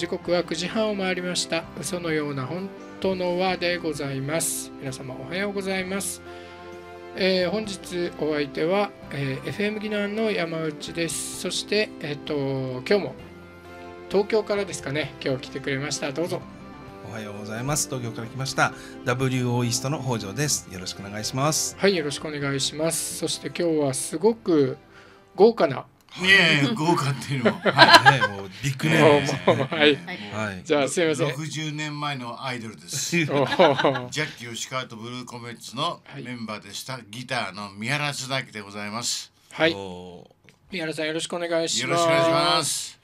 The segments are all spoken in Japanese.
時刻は9時半を回りました嘘のような本当の輪でございます皆様おはようございます、えー、本日お相手は、えー、FM 技能の山内ですそしてえっ、ー、と今日も東京からですかね今日来てくれましたどうぞおはようございます東京から来ました WO イーストの北条ですよろしくお願いしますはいよろしくお願いしますそして今日はすごく豪華なねえ、豪華っていうのは、はい、ね、もうビッグネームです、ね。はい、はい、じゃあ、すみません。六十年前のアイドルです。ジャッキー吉川とブルーコメッツのメンバーでした、ギターの宮原津崎でございます。はい。宮原さん、よろしくお願いします。よろしくお願いします。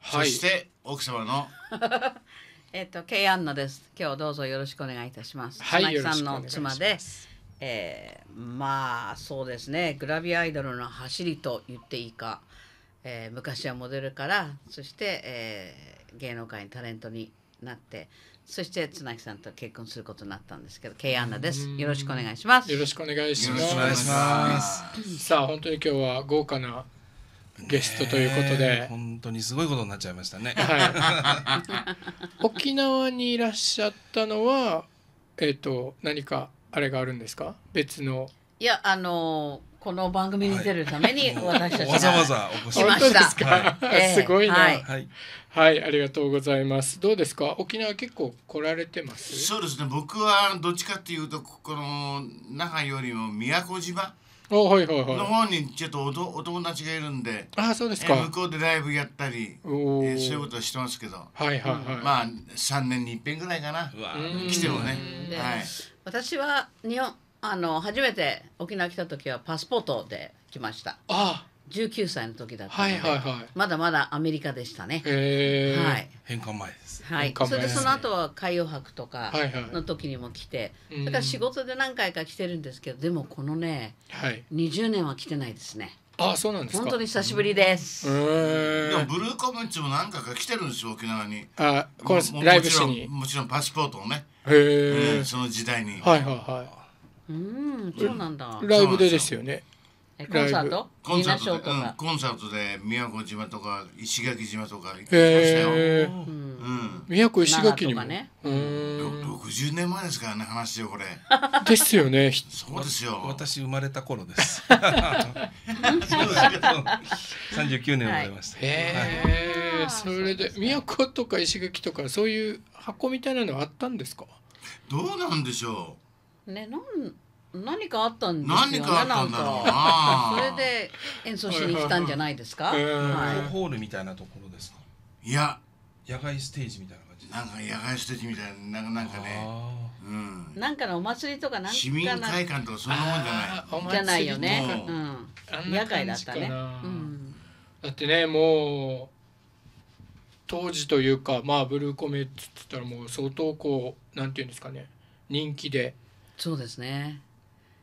はい、そして、奥様の。えっと、ケイアンナです。今日どうぞよろしくお願いいたします。はい、妻で。すえー、まあそうですねグラビアアイドルの走りと言っていいか、えー、昔はモデルからそして、えー、芸能界にタレントになってそして綱木さんと結婚することになったんですけど K アンナですよろしくお願いしますよろしくお願いしますさあ本当に今日は豪華なゲストということで、本当にすごいことになっちゃいましたね、はい、沖縄にいらっしゃったのはえっ、ー、と何かあれがあるんですか別のいやあのこの番組に出るために私たちが、わざわざお越しましたですか、はいえーすごいな、はいはい、ありがとうございますどうですか沖縄結構来られてますそうですね僕はどっちかっていうとこの那覇よりも宮古島おはいはいはいの方にちょっとおお友達がいるんであそうですか、えー向こうでライブやったり、えおーーそういうことはしてますけど、はいはいはい、まあ三年に一遍ぐらいかなうわ来てもねはい私は日本あの初めて沖縄来た時はパスポートで来ましたあ19歳の時だったので、はいはいはい、まだまだアメリカでしたね。えへはい、変換前です。はい、それでその後は海洋博とかの時にも来て、はいはい、だから仕事で何回か来てるんですけど、でもこのね、はい、20年は来てないですね。あそうなんですか本当に久しぶりです。うん、でもブルーコムンチも何回か来てるんですよ沖縄に。あ、これライブしにも。もちろんパスポートをね。へえ、その時代に。はいはいはい。うん、そうなんだ。ライブでですよね。コンサートコンサートで、うん、コンサートで宮古島とか石垣島とか行きましたよ、えー、うん、宮古石垣にも、ねうん、60年前ですからね話よこれ ですよねそうですよ私生まれた頃です そうで39年生まれました、はい、へえ、はい、それで宮古とか石垣とかそういう箱みたいなのあったんですかどうなんでしょうねなん何かあったんですよね何かあったんだろうなそれで演奏しに来たんじゃないですか、はいはいホールみたいなところですかいや野外ステージみたいな感じなんか野外ステージみたいななんかなんかねうん、なんかのお祭りとかなんか市民会館とかそんなもんじゃないじゃないよね、うん、野外だったね、うん、だってねもう当時というかまあブルーコメっつったらもう相当こうなんていうんですかね人気でそうですね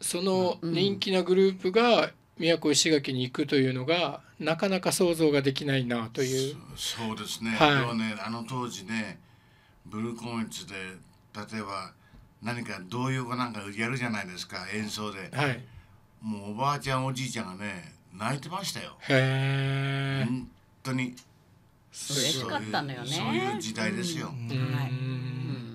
その人気なグループが宮古石垣に行くというのがなかなか想像ができないなというそうですね、はい、ではねあの当時ねブルーコメンツで例えば何か童謡かなんかやるじゃないですか演奏で、はい、もうおばあちゃんおじいちゃんがね泣いてましたよへえ本当にそういう時代ですよ、うん、うん、うん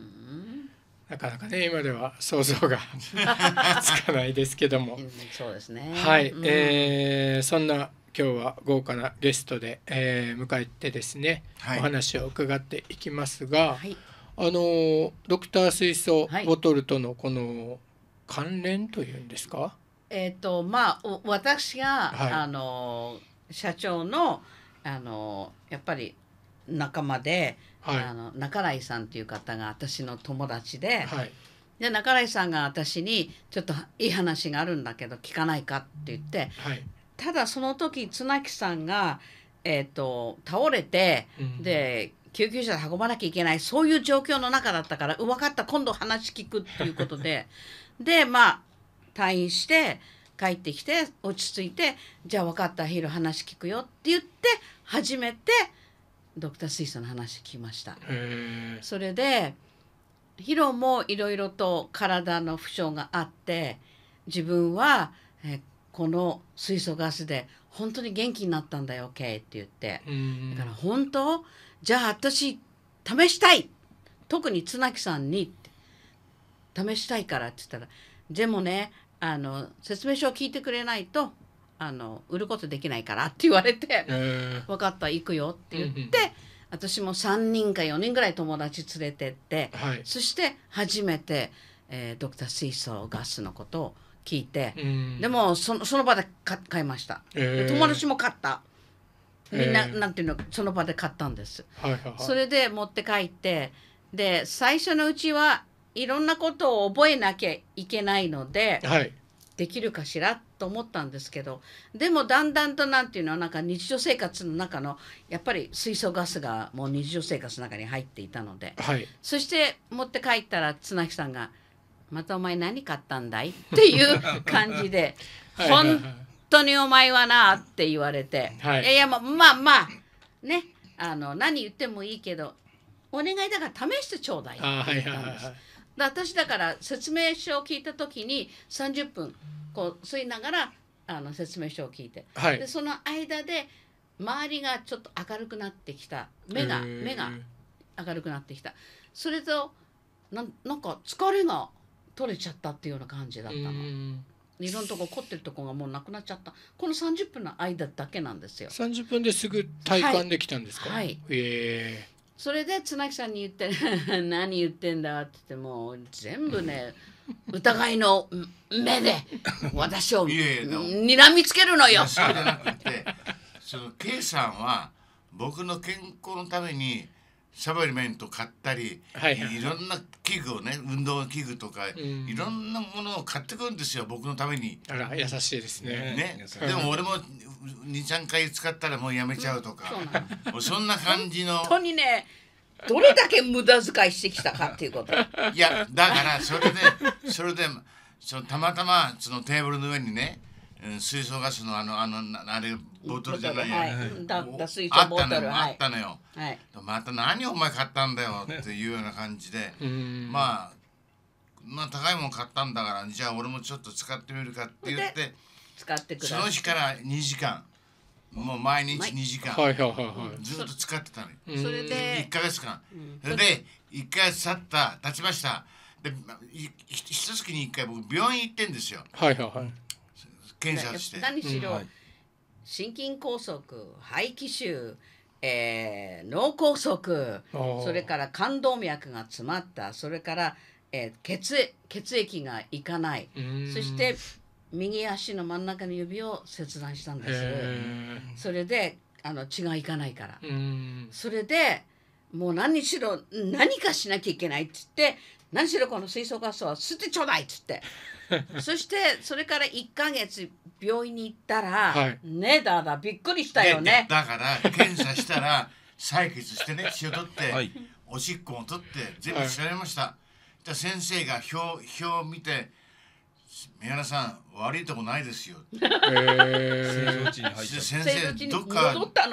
なかなかね今では想像が つかないですけどもそうですねはい、うん、えー、そんな今日は豪華なゲストで、えー、迎えてですね、はい、お話を伺っていきますが、はい、あのドクター水素ボトルとのこの関連というんですか、はい、えっ、ー、とまあ私が、あの社長のあのやっぱり仲間ではい、あの中来さんっていう方が私の友達で、はい、で中来さんが私に「ちょっといい話があるんだけど聞かないか」って言って、はい、ただその時綱木さんが、えーと、倒れて、うん、で救急車で運ばなきゃいけないそういう状況の中だったから「分かった今度話聞く」っていうことで でまあ退院して帰ってきて落ち着いて「じゃあ分かった昼話聞くよ」って言って初めて。ドクター・スイスの話聞きました。それでヒロもいろいろと体の負傷があって自分はえこの水素ガスで本当に元気になったんだよ K って言ってだから本当じゃあ私試したい特に綱木さんに試したいからって言ったらでもねあの説明書を聞いてくれないとあの売ることできないからって言われて、分かった行くよって言って、私も3人か4人ぐらい友達連れてって、そして初めて、えドクター水素ガスのことを聞いて、でもそのその場で買いました、え友達も買ったみんな、なんていうのその場で買ったんです、それで持って帰ってで最初のうちはいろんなことを覚えなきゃいけないので、できるかしらっと思ったんですけどでもだんだんと何ていうのなんか日常生活の中のやっぱり水素ガスがもう日常生活の中に入っていたので、はい、そして持って帰ったら綱木さんが「またお前何買ったんだい?」っていう感じで「本当にお前はな」って言われて「はい、いやいやまあまあねあの何言ってもいいけどお願いだから試してちょうだい」って言ったんです。私だから説明書を聞いた時に30分こう吸いながらあの説明書を聞いて、はい、でその間で周りがちょっと明るくなってきた目が目が明るくなってきたそれとななんか疲れが取れちゃったっていうような感じだったの。いろんなとこ凝ってるとこがもうなくなっちゃったこの30分の間だけなんですよ30分ですぐ体感できたんですか、はいはいえー、それで綱木さんに言って「何言ってんだ」って言ってもう全部ね、うん疑いの目で私をにらみつけるのよ。いやそうじゃなくてその K さんは僕の健康のためにサプリメント買ったり、はいはい、いろんな器具をね運動器具とか、うん、いろんなものを買ってくるんですよ僕のためにあら優しいですねねでも俺も23回使ったらもうやめちゃうとか、うん、そんな感じの本当にねどれだけ無駄遣いしてきたかっていうこと いやだからそれでそれでそたまたまそのテーブルの上にね水素ガスのあのあのあれボトルじゃないよ、はい、あったのよ、はい、あったのよ、はい、また何お前買ったんだよっていうような感じでまあまあ高いもん買ったんだからじゃあ俺もちょっと使ってみるかって言ってその日から2時間もう毎日2時間、ずっと使ってたのそれで1か月間それで1回去った経ちましたでひと月に1回僕病院行ってんですよはいはいはい検査して何しろ、心筋梗塞肺気腫えー、脳梗塞それから冠動脈が詰まったそれから、えー、血血液がいかないそして右足の真ん中の指を切断したんですそれであの血がいかないからそれでもう何しろ何かしなきゃいけないっつって何しろこの水素ガスは吸ってちょうだいっつって そしてそれから1か月病院に行ったら、はい、ねだだびっくりしたよねだから検査したら採血してね血を取って、はい、おしっこを取って全部調べました、はい、先生が表を見て宮原さん悪いとこないですよ。先生どっかどっか、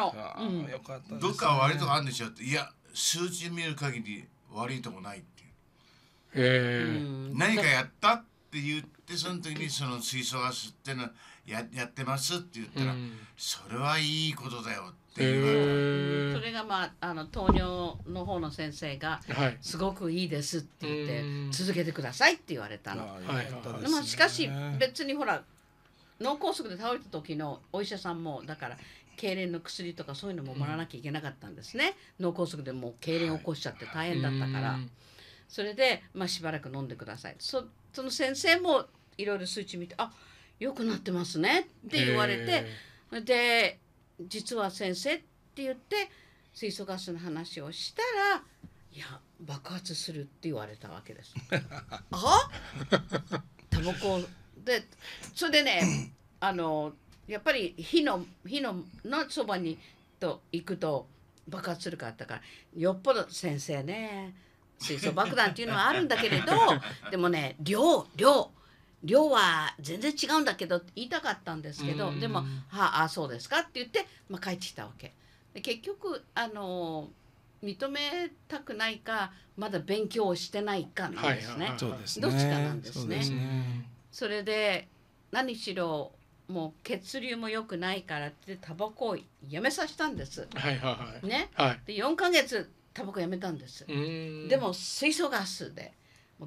どっか悪いとこあるんでしょっていや数値見る限り悪いとこないっていう。何かやったって言ってその時にその水素ガスってのややってますって言ったら、それはいいことだよって。っていう、それがまああの糖尿の方の先生が、すごくいいですって言って、続けてくださいって言われたの。まあ、しかし別にほら脳梗塞で倒れた時のお医者さんもだから痙攣の薬とかそういうのももらわなきゃいけなかったんですね、うん、脳梗塞でもう痙攣を起こしちゃって大変だったから、はい、それで、まあ、しばらく飲んでくださいその先生もいろいろ数値見て「あ良くなってますね」って言われてで実は先生って言って水素ガスの話をしたらいや爆発するって言われたわけです。あタバコでそれでね あのやっぱり火の火ののそばにと行くと爆発するかあったからよっぽど先生ね水素爆弾っていうのはあるんだけれど でもね量量量は全然違うんだけどって言いたかったんですけど、でも「はあそうですか」って言って、まあ、帰ってきたわけ。で結局あの認めたくないかまだ勉強をしてないかなんですね。どっちかなんですね。そ、ね、それで何しろもう血流も良くないからってタバコをやめさせたんです。はいはいはい、ね、はい、で四ヶ月タバコやめたんです。でも水素ガスで。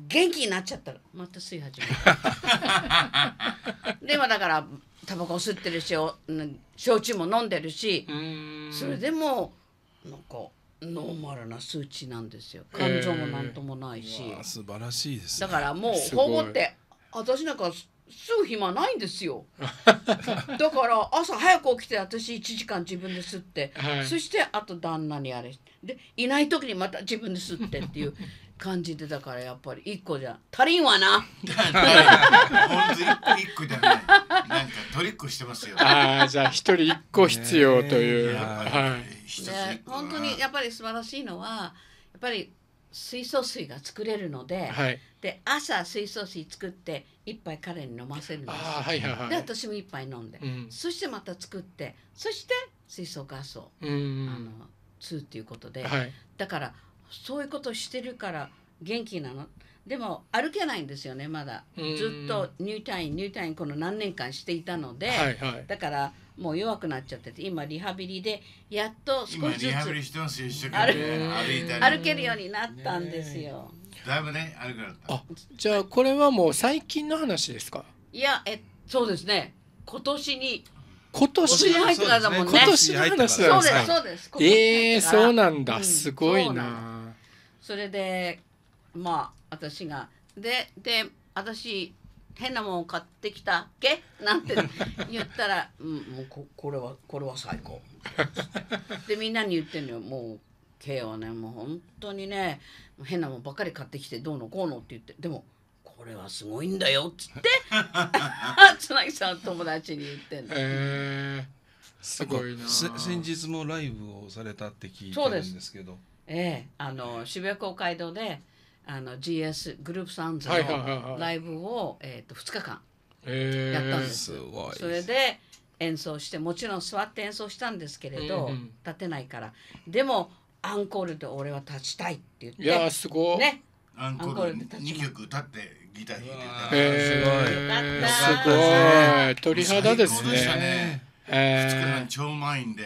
元気になっちゃったらまた吸い始める でもだからタバコ吸ってるし焼酎も飲んでるしそれでもなんかノーマルな数値なんですよ感情も何ともないし、えー、素晴らしいです、ね、だからもうほぼって私なんか吸う暇ないんですよ だから朝早く起きて私1時間自分で吸って、はい、そしてあと旦那にあれでいない時にまた自分で吸ってっていう感じてたからやっぱり一個じゃ足りんわな。一個じゃない。なんかトリックしてますよ。ああじゃあ一人一個必要という。はい。本当にやっぱり素晴らしいのはやっぱり水素水が作れるので、はい、で朝水素水作って一杯彼に飲ませるんです。はいはいはい、で私も一杯飲んで、うん、そしてまた作ってそして水素ガスを、うん、あの2っていうことで、はい、だから。そういうことしてるから元気なのでも歩けないんですよねまだずっと入退院入退院この何年間していたので、はいはい、だからもう弱くなっちゃってて今リハビリでやっと少しずつ歩けるようになったんですよ。だいぶね歩くなったあじゃあこれはもう最近の話ですかいやえそうですね今年に今年入ってからだもんね今年の話なんですそうですそうですええー、そうなんだ、すごいなそれでまあ私がでで私変なもん買ってきたっけなんて言ったら「うん、もうここれはこれは最高」でみんなに言ってんのよもう K はねもう本当にね変なもんばっかり買ってきてどうのこうのって言ってでもこれはすごいんだよっつって つなぎさん友達に言ってんの。えー、すごいな先日もライブをされたって聞いてるんですけど。ええ、あの渋谷公会堂であの GS グループサウンズのライブを、えー、と2日間やったんです。それで演奏してもちろん座って演奏したんですけれど、立てないからでもアンコールで俺は立ちたいって言っていやすごい、ね、アンコールで曲立ってギター弾いてたすごいすごい鳥肌ですねえー、2日間超満員で、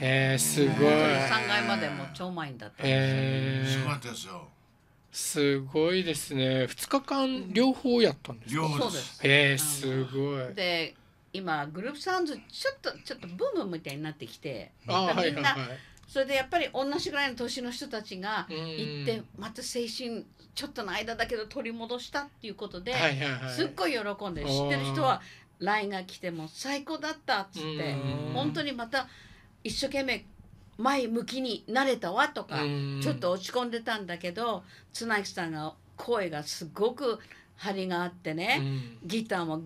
えー、すごい、三3階までも超満員だったんですよ、えー、すごかったですよすごいですね2日間両方やったんですか両方ですえー、すごいで今グループサウンズちょっとちょっとブームみたいになってきてみんな、はいはいはい、それでやっぱり同じぐらいの年の人たちが行ってまた青春ちょっとの間だけど取り戻したっていうことで、はいはいはい、すっごい喜んで知ってる人は LINE が来ても最高だったっつって本当にまた一生懸命前向きになれたわとかちょっと落ち込んでたんだけど綱木さんが声がすごく張りがあってね、うん、ギターも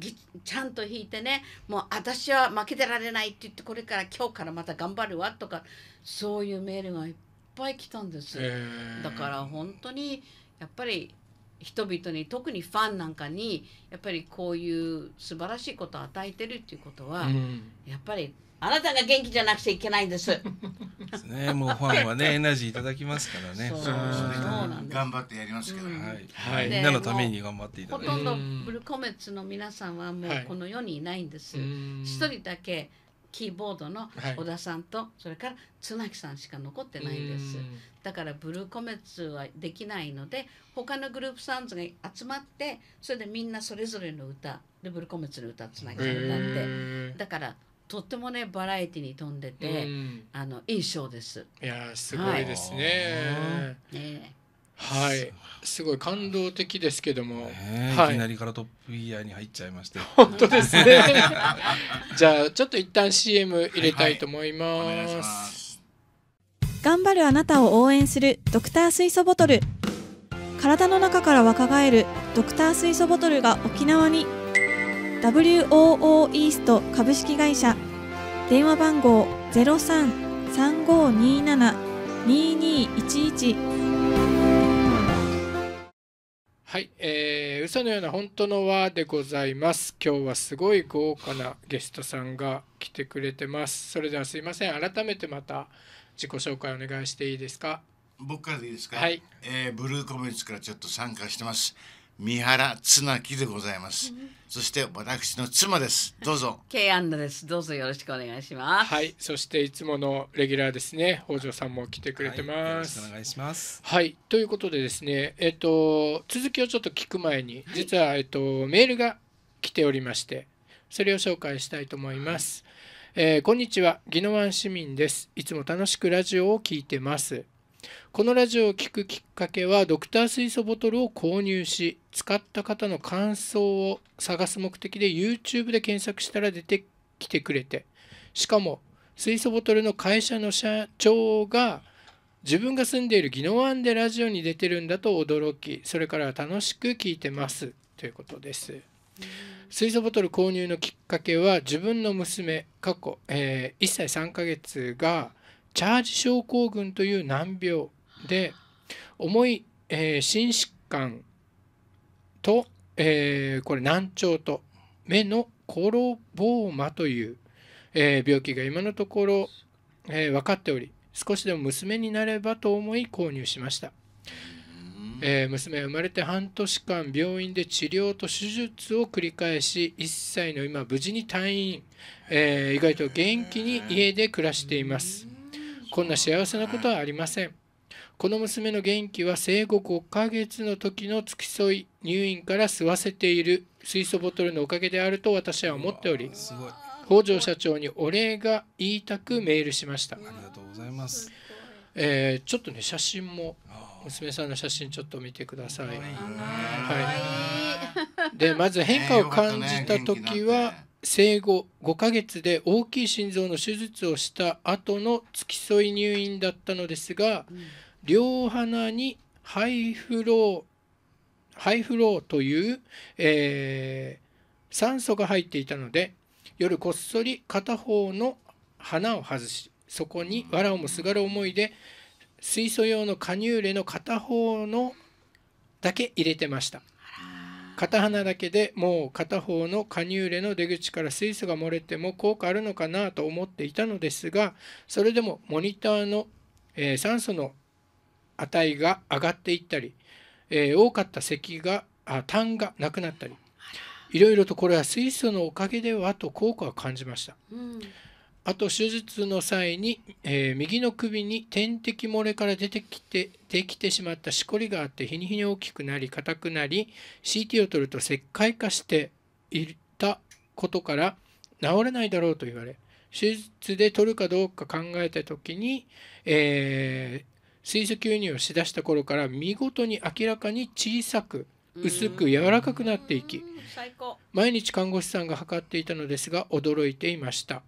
ちゃんと弾いてねもう私は負けてられないって言ってこれから今日からまた頑張るわとかそういうメールがいっぱい来たんです、だから本当にやっぱり人々に特にファンなんかにやっぱりこういう素晴らしいことを与えてるっていうことは、うん、やっぱりあなたが元気じゃなくちゃいけないんです。ですね、もうファンはね、エナジーいただきますからね。そう、そうなんです。頑張ってやりますけど、うん、はい、はい、みんなのために頑張っていただきまほとんどブルコメッツの皆さんはもうこの世にいないんです。一、人だけキーボードの小田さんと、それから綱木さんしか残ってないんです、はだからブルーコメツはできないので他のグループサウンズが集まってそれでみんなそれぞれの歌でブルーコメツの歌綱木さん歌ってだからとってもねバラエティに富んでて、あの印象です。いやすごいですね。はい、ねはい、すごい感動的ですけども、はい、いきなりからトップイヤーに入っちゃいまして、はい、本当ですね じゃあちょっと一旦 CM 入れたいと思います頑張るあなたを応援するドクター水素ボトル体の中から若返るドクター水素ボトルが沖縄に WOO イースト株式会社電話番号0335272211はい、えー、嘘のような本当の輪でございます。今日はすごい豪華なゲストさんが来てくれてます。それではすいません、改めてまた自己紹介お願いしていいですか。僕からでいいですか。はい、えー、ブルーコメンツからちょっと参加してます。三原綱木でございます。そして私の妻です。どうぞ。ケイアンナです。どうぞよろしくお願いします。はい。そしていつものレギュラーですね。北条さんも来てくれてます。はい、お願いします。はい。ということでですね。えっ、と続きをちょっと聞く前に、実はえっと、とメールが来ておりまして、それを紹介したいと思います。はい、えー、こんにちは。宜野湾市民です。いつも楽しくラジオを聞いてます。このラジオを聴くきっかけはドクター水素ボトルを購入し使った方の感想を探す目的で YouTube で検索したら出てきてくれてしかも水素ボトルの会社の社長が自分が住んでいる宜野湾でラジオに出てるんだと驚きそれから楽しく聞いてますということです。水素ボトル購入のきっかけは自分の娘過去、えー、1歳3ヶ月がチャージ症候群という難病で重い、えー、心疾患と、えー、これ難聴と目のコロボーマという、えー、病気が今のところ、え分かっており少しでも娘になればと思い購入しました。えー、娘は生まれて半年間病院で治療と手術を繰り返し1歳の今無事に退院、えー、意外と元気に家で暮らしていますこんな幸せなことはありません。この娘の元気は生後5ヶ月の時の付き添い入院から吸わせている水素ボトルのおかげであると私は思っており北条社長にお礼が言いたくメールしましたありがとうございます、えー、ちょっとね写真も娘さんの写真ちょっと見てくださいはい、でまず変化を感じた時は、生後5ヶ月で大きい心臓の手術をした後の付き添い入院だったのですが、うん、両鼻にハイフローハイフローという、えー、酸素が入っていたので夜こっそり片方の花を外しそこに藁をもすがる思いで水素用のカニューレの片方のだけ入れてました。片鼻だけでもう片方のカニューレの出口から水素が漏れても効果あるのかなと思っていたのですがそれでもモニターの、えー、酸素の値が上がっていったり、えー、多かった咳があ痰がなくなったりいろいろとこれは水素のおかげではと効果を感じました。うんあと手術の際に、えー、右の首に点滴漏れから出てきてできてしまったしこりがあって日に日に大きくなり硬くなり CT を取ると石灰化していたことから治れないだろうと言われ手術で取るかどうか考えた時に、えー、水素吸入をしだした頃から見事に明らかに小さく薄く柔らかくなっていき毎日看護師さんが測っていたのですが驚いていました。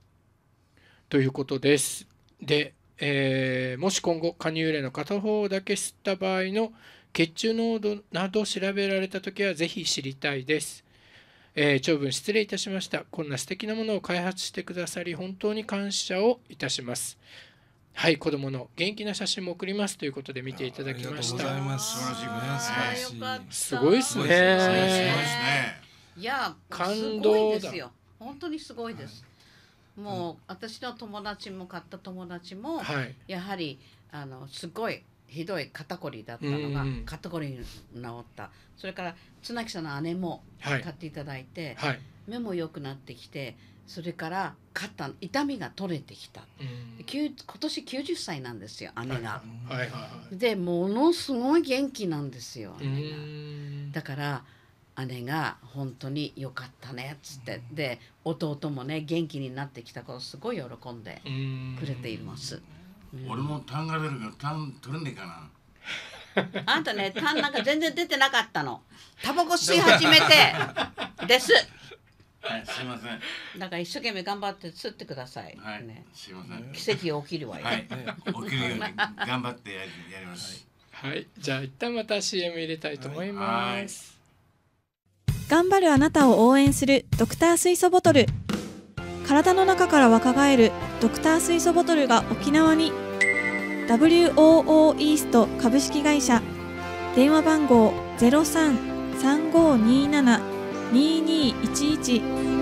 ということです。で、えー、もし今後、加入例の片方だけ吸った場合の血中濃度など調べられたときはぜひ知りたいです。えー、長文失礼いたしました。こんな素敵なものを開発してくださり、本当に感謝をいたします。はい、子供の元気な写真も送りますということで見ていただきました。ありがとうございます。素晴らしい、すね、すごいですね。いや、感動本当にすごいです。もう私の友達も買った友達も、やはりあのすごいひどい肩こりだったのが、肩こりに治ったそれから綱木さんの姉も買っていただいて、目も良くなってきてそれから肩痛みが取れてきた、今年90歳なんですよ姉が。でものすごい元気なんですよ姉が。だから姉が「本当によかったね」っつって、で弟もね元気になってきたことすごい喜んでくれています。俺もタンが出るからタン取れねえかな。あんたね、痰なんか全然出てなかったの。タバコ吸い始めて です。はい、すみません。だから一生懸命頑張って吸ってください。はい、ね、すみません。奇跡起きるわよ。はい、起きるように頑張ってやります。はい、はい、じゃあ一旦また CM 入れたいと思います。はい頑張るあなたを応援するドクター水素ボトル体の中から若返るドクター水素ボトルが沖縄に WOO イースト株式会社電話番号0335272211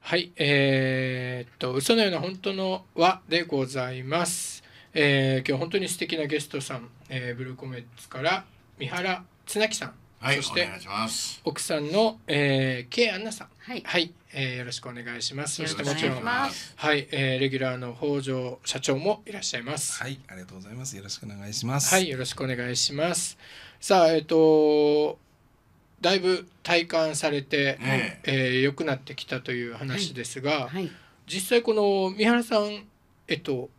はいえー、っと嘘のような本当の和でございます、えー、今日本当に素敵なゲストさん、えー、ブルーコメッツから三原綱木さん、はい、そして奥さんの、えー、K アンナさん、はい、はい、えー、よろしくお願いします。そしてもちろんはい、えー、レギュラーの北条社長もいらっしゃいます。はい、ありがとうございます。よろしくお願いします。はい、よろしくお願いします。さあえっ、ー、とだいぶ体感されて、ね、ええー、くなってきたという話ですが、はいはい、実際この三原さんえっと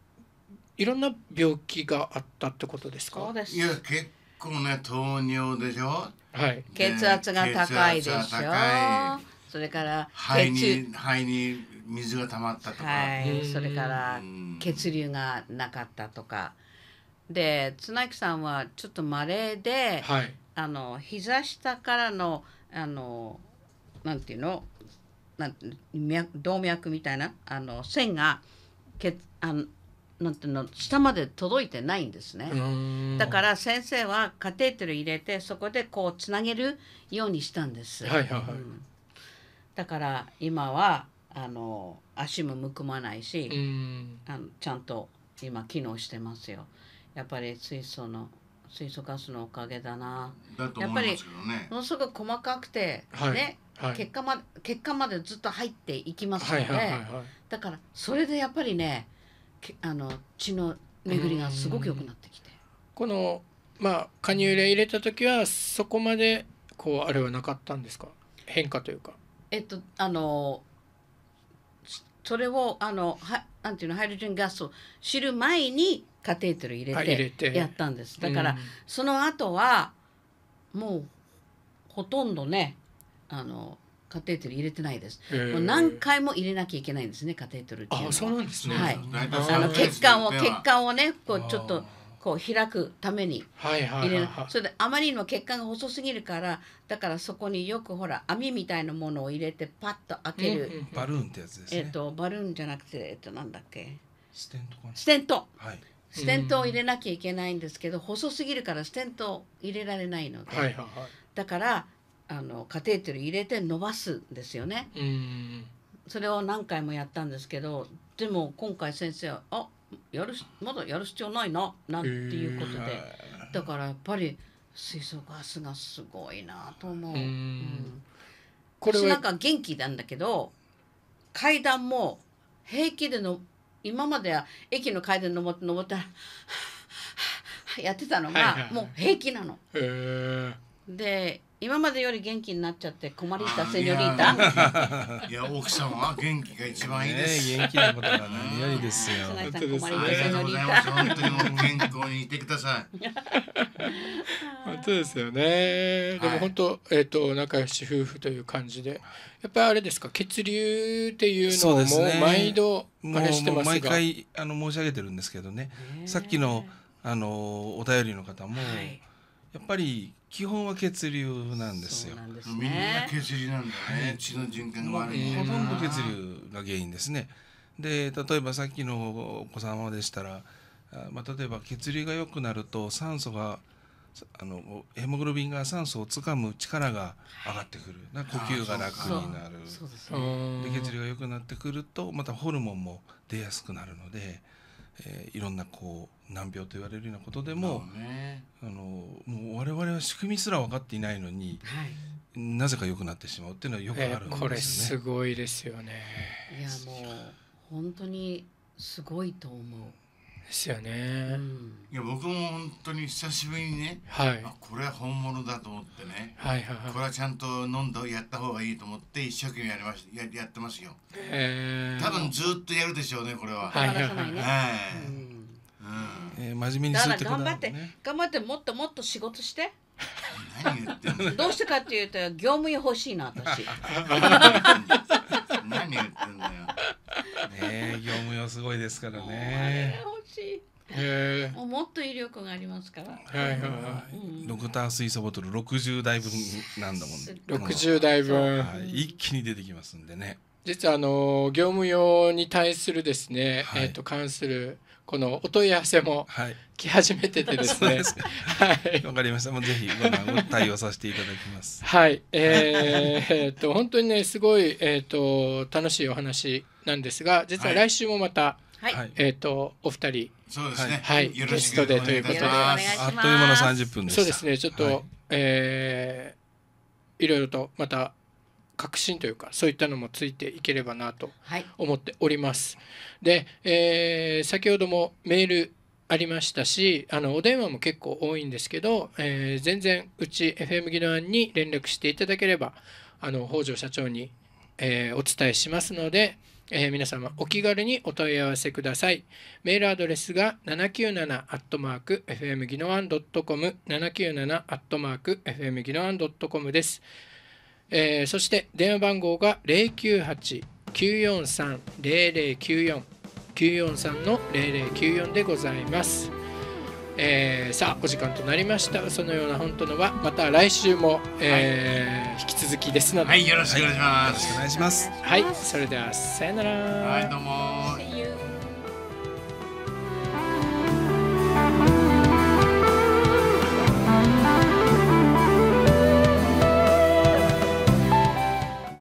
いろんな病気があったってことですか。そうです。いや結構ね糖尿でしょ、はい、血圧が高いでしょそれから肺に肺に水が溜まったとか、はい、それから血流がなかったとかで綱木さんはちょっとまれで、はい、あの膝下からのあのなんていうのなん動脈みたいなあの線が血あのなんていうの下まで届いてないんですねだから先生はカテーテル入れてそこでこうつなげるようにしたんです、はいはいはいうん、だから今はあの足もむくまないしあのちゃんと今機能してますよやっぱり水素の水素ガスのおかげだな、ね、やっぱりものすごく細かくて、はい、ね、はい、結果まで結果までずっと入っていきますので、ねはいはい、だからそれでやっぱりね、あの血の巡りがすごく良くなってきて。このまあ加入ュ入れた時はそこまでこうあれはなかったんですか変化というか。えっとあのそれをあのはなんていうのハイドロジンガスを知る前にカテーテル入れてやったんです。だから、うん、その後はもうほとんどねあのカテーテル入れてないです、もう何回も入れなきゃいけないんですねカテーテルっていうのはあそうなんですね、はい、あの血管を血管をねこうちょっとこう開くために入れそれであまりにも血管が細すぎるからだからそこによくほら網みたいなものを入れてパッと開ける、バルーンってやつですねえっ、とバルーンじゃなくてえっ、となんだっけステントステント、はい、ステントを入れなきゃいけないんですけど細すぎるからステントを入れられないので、はいはいはい、だからあのカテーテル入れて伸ばすんですよね。それを何回もやったんですけどでも今回先生は「あやるまだやる必要ないな」なんていうことで、だからやっぱり水素ガスがすごいなと思う。うん、これ私なんか元気なんだけど階段も平気での今までは駅の階段登って登ったら やってたのが、もう平気なの。で今までより元気になっちゃって困りたセニョリータ。いや 奥さんは元気が一番いいです。ね、元気なことが何よりですよ。困りたセニョリータ。本当に健康にいてください。本当ですよね。でも本当、えっ、ー、と仲良し夫婦という感じで、やっぱりあれですか血流っていうのも毎度あれしてますが、ね、毎回あの申し上げてるんですけどね。さっきのあのお便りの方も、はい、やっぱり基本は血流なんですよ。すね、みんな血流なんだね。血の循環が悪い、ほとんど血流が原因ですね。で例えばさっきのお子様でしたら、まあ、例えば血流が良くなると酸素があのヘモグロビンが酸素をつかむ力が上がってくるな呼吸が楽になるで、ね、血流が良くなってくるとまたホルモンも出やすくなるので。えー、いろんなこう難病と言われるようなことでも,、ね、あのもう我々は仕組みすら分かっていないのに、はい、なぜか良くなってしまうっていうのはよくあるんですよね。えー、これすごいですよね。いやもう本当にすごいと思う。ですよね、うん、いや僕も本当に久しぶりにね、はい、これは本物だと思ってね、はいはいはい、これはちゃんと飲んでやった方がいいと思って一生懸命やりましややってますよ、えー、多分ずっとやるでしょうねこれは。はいはいはい、はい、うんうえー、真面目にするってことだ、ね、頑張って頑張ってもっともっと仕事して何言ってんのどうしてかっていうと業務用欲しいな私 何言ってんだよね業務用すごいですからね。もう欲しい。ももっと威力がありますから。はいはいはい。うん、ドクター水素ボトル六十台分なんだもん。六十台分、はい。一気に出てきますんでね。実はあの業務用に対するですね、はい、えっ、と関するこのお問い合わせも来始めててですね。はい。わかりました。もうぜひご覧対応させていただきます。はい。えー、えっと本当にねすごいえー、っと楽しいお話。なんですが実は来週もまた、はいえーと、お二人そうですね、はい、ゲストでということであっという間の三十分でしそうですねちょっと、はい、えー、いろいろとまた革新というかそういったのもついていければなと思っております。はい、で、えー、先ほどもメールありましたしあのお電話も結構多いんですけど、えー、全然うち FM 技能案に連絡していただければあの北条社長に、えー、お伝えしますのでえー、皆様お気軽にお問い合わせください。メールアドレスが 797-fm ギノワン .com 797-fm ギノワン .com です、えー、そして電話番号が098-943-0094 943の0094でございます。えー、さあお時間となりましたそのような本当のはまた来週も、えー、はい、引き続きですのではいよろしくお願いします、はい、はい、それではさよならはいどうも